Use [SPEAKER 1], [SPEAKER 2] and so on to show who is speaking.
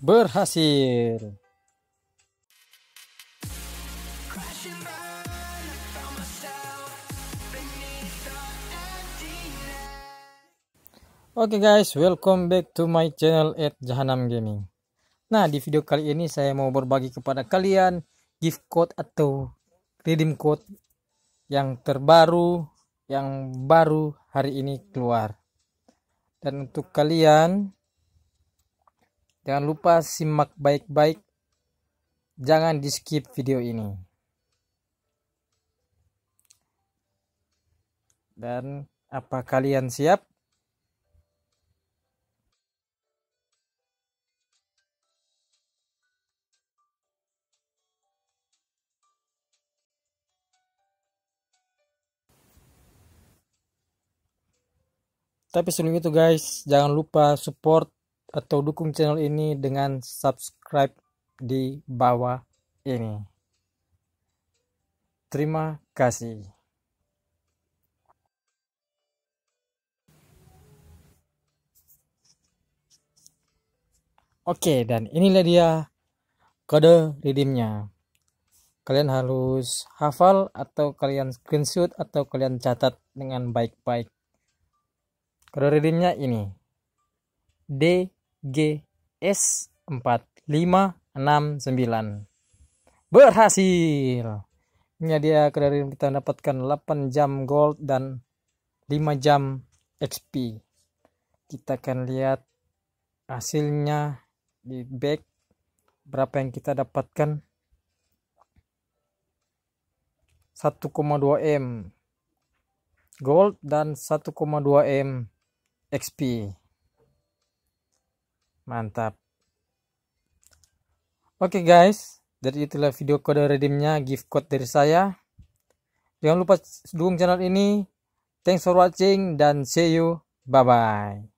[SPEAKER 1] berhasil. Oke okay guys, welcome back to my channel at Jahanam Gaming. Nah, di video kali ini saya mau berbagi kepada kalian gift code atau redeem code yang terbaru yang baru hari ini keluar. Dan untuk kalian Jangan lupa simak baik-baik. Jangan di-skip video ini. Dan apa kalian siap? Tapi sebelum itu guys, jangan lupa support atau dukung channel ini dengan subscribe di bawah ini. Terima kasih. Oke, dan inilah dia kode redeemnya. Kalian harus hafal atau kalian screenshot atau kalian catat dengan baik-baik. Kode redeemnya ini. D GS 4569 berhasil ini dia kriteria kita dapatkan 8 jam gold dan 5 jam XP kita akan lihat hasilnya di back berapa yang kita dapatkan 1,2 M gold dan 1,2 M XP mantap oke okay guys dari itulah video kode redeemnya gift code dari saya jangan lupa dukung channel ini thanks for watching dan see you bye bye